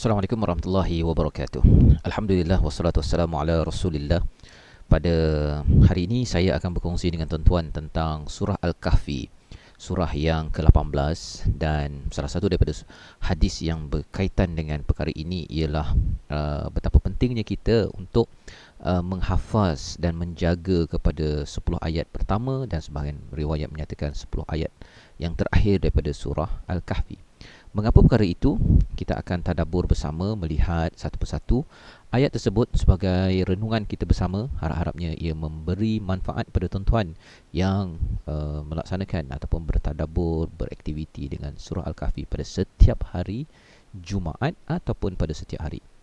Assalamualaikum warahmatullahi wabarakatuh Alhamdulillah wassalatu wassalamu ala rasulillah Pada hari ini saya akan berkongsi dengan tuan-tuan tentang surah Al-Kahfi Surah yang ke-18 dan salah satu daripada hadis yang berkaitan dengan perkara ini Ialah uh, betapa pentingnya kita untuk uh, menghafaz dan menjaga kepada 10 ayat pertama Dan sebahagian riwayat menyatakan 10 ayat yang terakhir daripada surah Al-Kahfi Mengapa perkara itu? Kita akan tadabur bersama melihat satu persatu ayat tersebut sebagai renungan kita bersama. Harap-harapnya ia memberi manfaat pada tuan-tuan yang uh, melaksanakan ataupun bertadabur, beraktiviti dengan surah Al-Kahfi pada setiap hari Jumaat ataupun pada setiap hari.